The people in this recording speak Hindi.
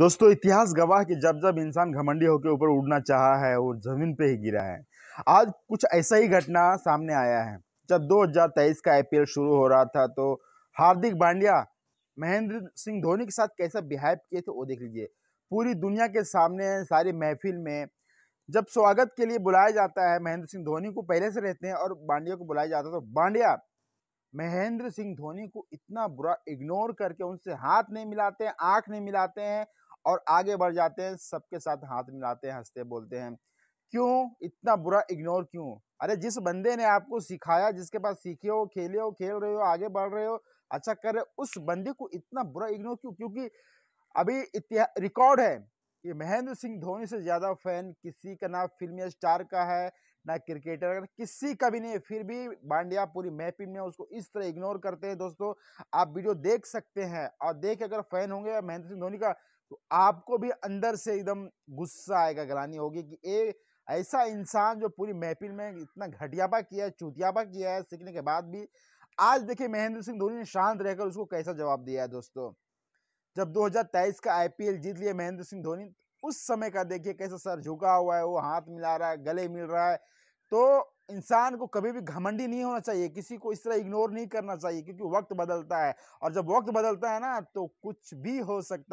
दोस्तों इतिहास गवाह कि जब जब इंसान घमंडी होकर ऊपर उड़ना चाहा है और जमीन पे ही गिरा है आज कुछ ऐसा ही घटना सामने आया है जब 2023 का आईपीएल शुरू हो रहा था तो हार्दिक पांड्या महेंद्र सिंह धोनी के साथ कैसा बिहेव किए थे वो देख लीजिए पूरी दुनिया के सामने सारी महफिल में जब स्वागत के लिए बुलाया जाता है महेंद्र सिंह धोनी को पहले से रहते हैं और बांडिया को बुलाया जाता है तो बांडिया महेंद्र सिंह धोनी को इतना बुरा इग्नोर करके उनसे हाथ नहीं मिलाते हैं आंख नहीं मिलाते हैं और आगे बढ़ जाते हैं सबके साथ हाथ मिलाते हैं हंसते बोलते हैं क्यों इतना बुरा इग्नोर क्यों अरे जिस बंदे ने आपको सिखाया जिसके पास सीखे हो खेले हो खेल रहे हो आगे बढ़ रहे हो अच्छा कर रहे हो उस बंदे को इतना बुरा इग्नोर क्यों क्योंकि अभी रिकॉर्ड है कि महेंद्र सिंह धोनी से ज़्यादा फैन किसी का ना फिल्म स्टार का है ना क्रिकेटर किसी का भी नहीं फिर भी बांडिया पूरी मैपिन में उसको इस तरह इग्नोर करते हैं दोस्तों आप वीडियो देख सकते हैं और देख अगर फैन होंगे महेंद्र सिंह धोनी का तो आपको भी अंदर से एकदम गुस्सा आएगा गलानी होगी कि ए ऐसा इंसान जो पूरी महफिल में इतना घटियापा किया है चूतियापा किया है सीखने के बाद भी आज देखिए महेंद्र सिंह धोनी ने शांत रहकर उसको कैसा जवाब दिया है दोस्तों जब 2023 का आईपीएल जीत लिया महेंद्र सिंह धोनी उस समय का देखिए कैसे सर झुका हुआ है वो हाथ मिला रहा है गले मिल रहा है तो इंसान को कभी भी घमंडी नहीं होना चाहिए किसी को इस तरह इग्नोर नहीं करना चाहिए क्योंकि वक्त बदलता है और जब वक्त बदलता है ना तो कुछ भी हो सकता है